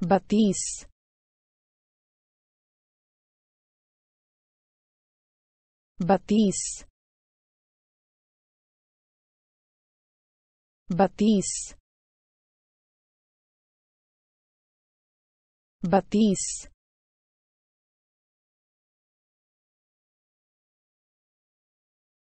Batisse Batisse Batisse Batisse